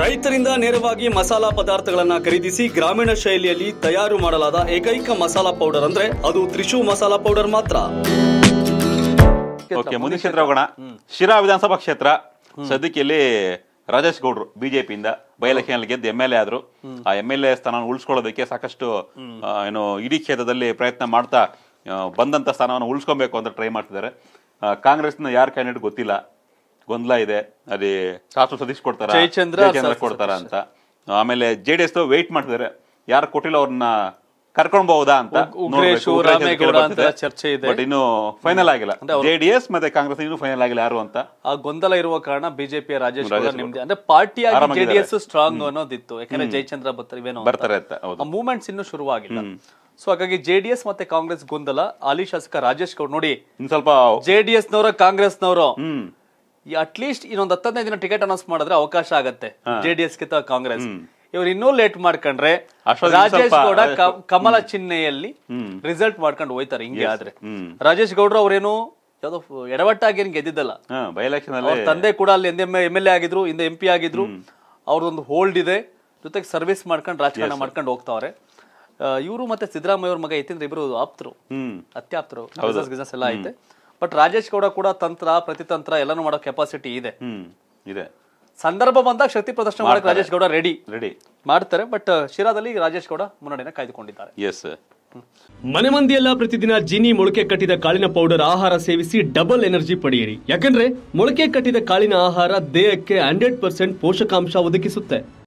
ರೈತರಿಂದ ನೇರವಾಗಿ ಮಸಾಲಾ ಪದಾರ್ಥಗಳನ್ನು ಖರೀದಿಸಿ ಗ್ರಾಮೀಣ ಶೈಲಿಯಲ್ಲಿ ತಯಾರು ಮಾಡಲಾದ ಏಕೈಕ ಮಸಾಲಾ ಪೌಡರ್ ಅಂದ್ರೆ ಅದು ತ್ರಿಶೂ ಮಸಾಲಾ ಪೌಡರ್ ಮಾತ್ರ ಓಕೆ ಮುಂದಿನ ಕ್ಷೇತ್ರ ಹೋಗೋಣ ಶಿರಾ ವಿಧಾನಸಭಾ ಕ್ಷೇತ್ರ ಸದ್ಯಕ್ಕೆ ರಾಜೇಶ್ ಗೌಡ್ರು ಬಿಜೆಪಿಯಿಂದ ಬೈ ಗೆದ್ದು ಎಮ್ ಎಲ್ ಎ ಆದ್ರು ಆ ಎಮ್ ಎಲ್ ಎ ಸ್ಥಾನ ಉಳಿಸ್ಕೊಳ್ಳೋದಕ್ಕೆ ಸಾಕಷ್ಟು ಏನು ಇಡೀ ಕ್ಷೇತ್ರದಲ್ಲಿ ಪ್ರಯತ್ನ ಮಾಡ್ತಾ ಬಂದಂತ ಸ್ಥಾನವನ್ನು ಉಳಿಸ್ಕೊಬೇಕು ಅಂತ ಟ್ರೈ ಮಾಡ್ತಿದ್ದಾರೆ ಕಾಂಗ್ರೆಸ್ನ ಯಾರ ಕ್ಯಾಂಡಿಡೇಟ್ ಗೊತ್ತಿಲ್ಲ ಗೊಂದಲ ಇದೆ ಅದೇ ಶಾಸ್ತ್ರ ಸತೀಶ್ ಕೊಡ್ತಾರ ಜಯಚಂದ್ರ ಕೊಡ್ತಾರ ಅಂತ ಆಮೇಲೆ ಜೆ ಡಿ ಎಸ್ ವೇಟ್ ಮಾಡ್ತಿದ್ದಾರೆ ಯಾರು ಕೊಟ್ಟಿಲ್ಲ ಅವ್ರನ್ನ ಕರ್ಕೊಂಡ್ಬಹುದಾ ಬಹುದಾ ಅಂತ ಚರ್ಚೆ ಇದೆ ಇನ್ನು ಫೈನಲ್ ಆಗಿಲ್ಲ ಜೆಡಿಎಸ್ ಮತ್ತೆ ಕಾಂಗ್ರೆಸ್ ಇನ್ನು ಫೈನಲ್ ಆಗಿಲ್ಲ ಯಾರು ಅಂತ ಆ ಗೊಂದಲ ಇರುವ ಕಾರಣ ಬಿಜೆಪಿ ರಾಜೇಶ್ ನಿಮ್ದೆ ಅಂದ್ರೆ ಡಿ ಜೆಡಿಎಸ್ ಸ್ಟ್ರಾಂಗ್ ಅನ್ನೋದಿತ್ತು ಯಾಕಂದ್ರೆ ಜಯಚಂದ್ರ ಇವೇನೋ ಬರ್ತಾರೆ ಅಂತ ಮೂವ್ಮೆಂಟ್ಸ್ ಇನ್ನು ಶುರುವಾಗಿಲ್ಲ ಸೊ ಹಾಗಾಗಿ ಜೆಡಿಎಸ್ ಮತ್ತೆ ಕಾಂಗ್ರೆಸ್ ಗೊಂದಲ ಹಾಲಿ ಶಾಸಕ ರಾಜೇಶ್ ಗೌಡ್ ನೋಡಿ ಸ್ವಲ್ಪ ಜೆಡಿಎಸ್ ನವರ ಕಾಂಗ್ರೆಸ್ ನವರು ಅಟ್ ಲೀಸ್ಟ್ ಇನ್ನೊಂದು ಹತ್ತನೇ ದಿನ ಟಿಕೆಟ್ ಅನೌನ್ಸ್ ಮಾಡಿದ್ರೆ ಅವಕಾಶ ಆಗತ್ತೆ ಜೆ ಡಿ ಎಸ್ ಕಿತ್ತ ಕಾಂಗ್ರೆಸ್ ಇವ್ರು ಇನ್ನೂ ಲೇಟ್ ಮಾಡ್ಕೊಂಡ್ರೆ ರಾಜೇಶ್ ಗೌಡ ಕಮಲ ಚಿಹ್ನೆಯಲ್ಲಿ ರಿಸಲ್ಟ್ ಮಾಡ್ಕೊಂಡು ಹೋಯ್ತಾರೆ ಹಿಂಗೆ ಆದ್ರೆ ರಾಜೇಶ್ ಗೌಡ್ರು ಅವ್ರೇನು ಯಾವ್ದೋ ಎಡವಟ್ಟಾಗಿ ಏನ್ ಗೆದ್ದಿದ್ದಲ್ಲ ಬೈ ಅವ್ರ ತಂದೆ ಕೂಡ ಅಲ್ಲಿ ಎಂ ಎಲ್ ಎ ಆಗಿದ್ರು ಹಿಂದೆ ಎಂ ಪಿ ಆಗಿದ್ರು ಅವ್ರದೊಂದು ಹೋಲ್ಡ್ ಇದೆ ಜೊತೆಗೆ ಸರ್ವಿಸ್ ಮಾಡ್ಕೊಂಡು ರಾಜಕಾರಣ ಮಾಡ್ಕೊಂಡು ಹೋಗ್ತಾವ್ರೆ ಇವರು ಮತ್ತೆ ಸಿದ್ದರಾಮಯ್ಯ ಅವ್ರ ಮಗ ಇತ್ತಿಂದ್ರೆ ಇಬ್ರು ಆಪ್ತರು ಅತ್ಯಾಪ್ತರು ಬಿಸ್ನೆಸ್ ಎಲ್ಲ ಐತೆ ಬಟ್ ರಾಜೇಶ್ ಗೌಡ ಕೂಡ ತಂತ್ರ ಪ್ರತಿತಂತ್ರ ಎಲ್ಲಾನು ಮಾಡೋ ಕೆಪಾಸಿಟಿ ಇದೆ ಇದೆ ಸಂದರ್ಭ ಬಂದಾಗ ಶಕ್ತಿ ಪ್ರದರ್ಶನ ಮಾಡಕ್ಕೆ ರಾಜೇಶ್ ಗೌಡ ರೆಡಿ ರೆಡಿ ಮಾಡ್ತಾರೆ ಬಟ್ uh, ಶಿರಾದಲ್ಲಿ ರಾಜೇಶ್ ಗೌಡ ಮುನ್ನಡೆನ ಕಾಯ್ದುಕೊಂಡಿದ್ದಾರೆ ಎಸ್ ಮನೆ ಮಂದಿಯೆಲ್ಲ ಪ್ರತಿದಿನ ಜಿನಿ ಮೊಳಕೆ ಕಟ್ಟಿದ ಕಾಳಿನ ಪೌಡರ್ ಆಹಾರ ಸೇವಿಸಿ ಡಬಲ್ ಎನರ್ಜಿ ಪಡೆಯಿರಿ ಯಾಕಂದ್ರೆ ಮೊಳಕೆ ಕಟ್ಟಿದ ಕಾಳಿನ ಆಹಾರ ದೇಹಕ್ಕೆ ಹಂಡ್ರೆಡ್ ಪರ್ಸೆಂಟ್ ಪೋಷಕಾಂಶ ಒದಗಿಸುತ್ತೆ